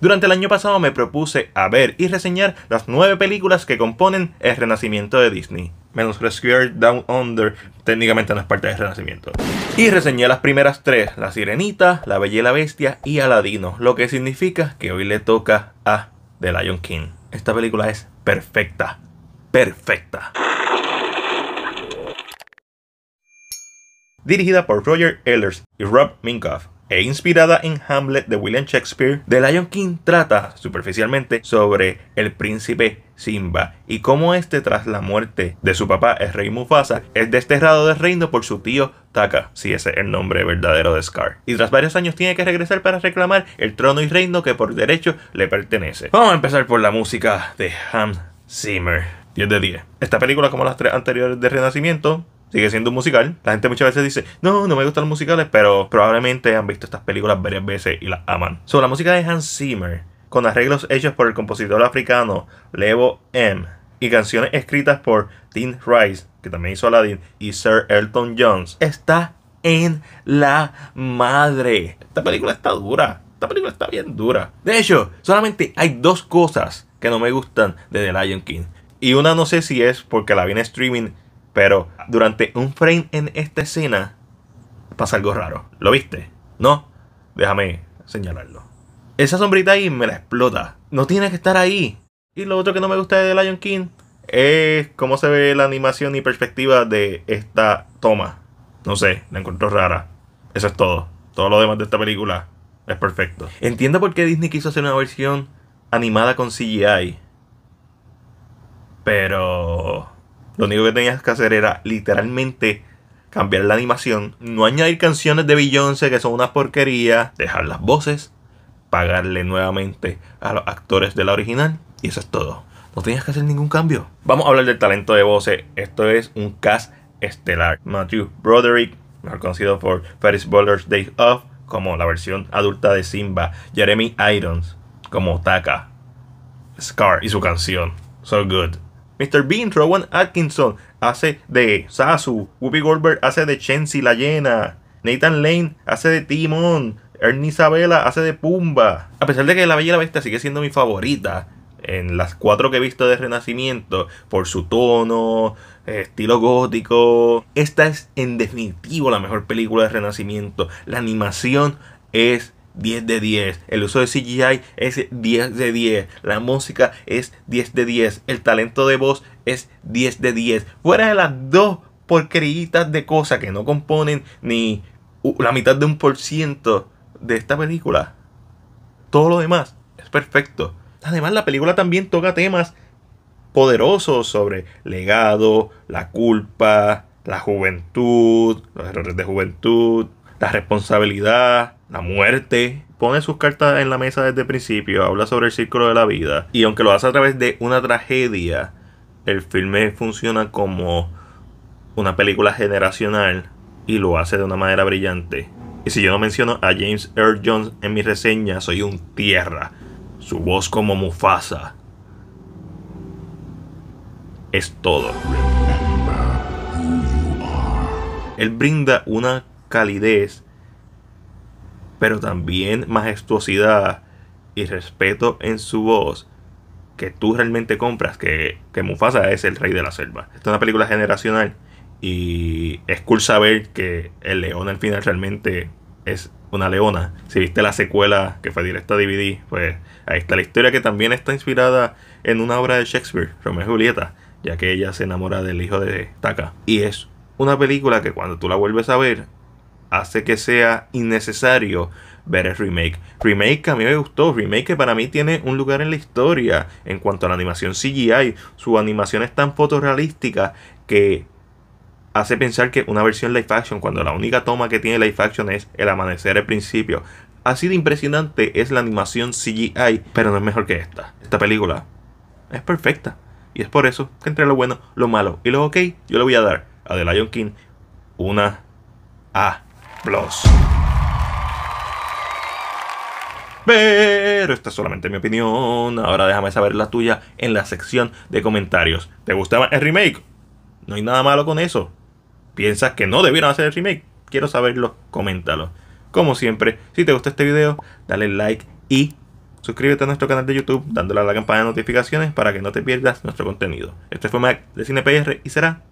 Durante el año pasado me propuse a ver y reseñar las nueve películas que componen el renacimiento de Disney. Menos Rescuer Down Under, técnicamente no es parte del renacimiento. Y reseñé las primeras tres, La Sirenita, La Bella y la Bestia y Aladino, lo que significa que hoy le toca a The Lion King. Esta película es perfecta, perfecta. Dirigida por Roger Ehlers y Rob Minkoff, e inspirada en Hamlet de William Shakespeare, The Lion King trata superficialmente sobre el príncipe Simba y cómo este tras la muerte de su papá, el rey Mufasa, es desterrado del reino por su tío Taka, si ese es el nombre verdadero de Scar. Y tras varios años tiene que regresar para reclamar el trono y reino que por derecho le pertenece. Vamos a empezar por la música de Hans Zimmer. 10 de 10. Esta película, como las tres anteriores de Renacimiento, sigue siendo un musical. La gente muchas veces dice, no, no me gustan los musicales, pero probablemente han visto estas películas varias veces y las aman. Sobre la música de Hans Zimmer, con arreglos hechos por el compositor africano Levo M. Y canciones escritas por Dean Rice, que también hizo Aladdin, y Sir Elton Jones. Está en la madre. Esta película está dura. Esta película está bien dura. De hecho, solamente hay dos cosas que no me gustan de The Lion King. Y una no sé si es porque la vi en streaming pero durante un frame en esta escena pasa algo raro. ¿Lo viste? ¿No? Déjame señalarlo. Esa sombrita ahí me la explota. No tiene que estar ahí. Y lo otro que no me gusta de Lion King es cómo se ve la animación y perspectiva de esta toma. No sé, la encuentro rara. Eso es todo. Todo lo demás de esta película es perfecto. Entiendo por qué Disney quiso hacer una versión animada con CGI. Pero... Lo único que tenías que hacer era literalmente cambiar la animación, no añadir canciones de Beyoncé que son una porquería, dejar las voces, pagarle nuevamente a los actores de la original y eso es todo. No tenías que hacer ningún cambio. Vamos a hablar del talento de voces. Esto es un cast estelar. Matthew Broderick, mejor conocido por Ferris Bueller's Day Off, como la versión adulta de Simba. Jeremy Irons, como Taka. Scar y su canción, So Good. Mr. Bean, Rowan Atkinson hace de Sasu, Whoopi Goldberg hace de Chensi la llena, Nathan Lane hace de Timon, Ernie Isabella hace de Pumba. A pesar de que La Bella y Bestia sigue siendo mi favorita en las cuatro que he visto de Renacimiento, por su tono, estilo gótico, esta es en definitivo la mejor película de Renacimiento. La animación es 10 de 10. El uso de CGI es 10 de 10. La música es 10 de 10. El talento de voz es 10 de 10. Fuera de las dos porqueritas de cosas que no componen ni la mitad de un por ciento de esta película. Todo lo demás es perfecto. Además, la película también toca temas poderosos sobre legado, la culpa, la juventud, los errores de juventud, la responsabilidad, la muerte. Pone sus cartas en la mesa desde el principio, habla sobre el círculo de la vida. Y aunque lo hace a través de una tragedia, el filme funciona como una película generacional y lo hace de una manera brillante. Y si yo no menciono a James Earl Jones en mi reseña, soy un tierra. Su voz como Mufasa. Es todo. Él brinda una calidez pero también majestuosidad y respeto en su voz que tú realmente compras que, Mufasa es el rey de la selva. Esta es una película generacional y es cool saber que el león al final realmente es una leona. Si viste la secuela que fue directa a DVD, pues ahí está la historia que también está inspirada en una obra de Shakespeare, Romeo y Julieta, ya que ella se enamora del hijo de Taka. Y es una película que cuando tú la vuelves a ver, hace que sea innecesario ver el remake. Remake a mí me gustó, remake que para mí tiene un lugar en la historia en cuanto a la animación CGI. Su animación es tan fotorrealística que hace pensar que una versión live action, cuando la única toma que tiene live action es el amanecer al principio. Así de impresionante es la animación CGI, pero no es mejor que esta. Esta película es perfecta. Y es por eso que entre lo bueno, lo malo y lo ok, yo le voy a dar a The Lion King una A. Pero esta es solamente mi opinión. Ahora déjame saber la tuya en la sección de comentarios. ¿Te gustaba el remake? No hay nada malo con eso. ¿Piensas que no debieron hacer el remake? Quiero saberlo, coméntalo. Como siempre, si te gusta este video, dale like y suscríbete a nuestro canal de YouTube dándole a la campana de notificaciones para que no te pierdas nuestro contenido. Este fue Mac de CinePR y será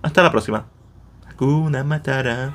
hasta la próxima. Hakuna Matara.